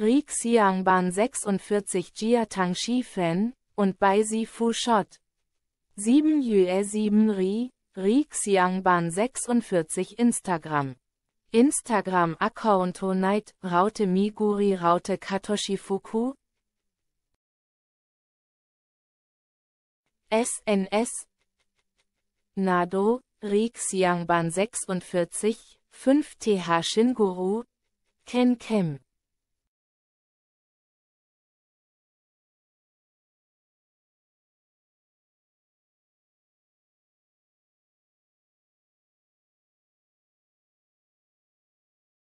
Rik Xiangban 46 Jia Tang Shifen und bei Si Fu Shot. 7 Yue 7 Ri, Rik Xiangban 46 Instagram. Instagram Account Night Raute Miguri Raute Katoshi Fuku. SNS Nado, Rik Xiangban 46, 5 TH Shinguru, Ken Kem.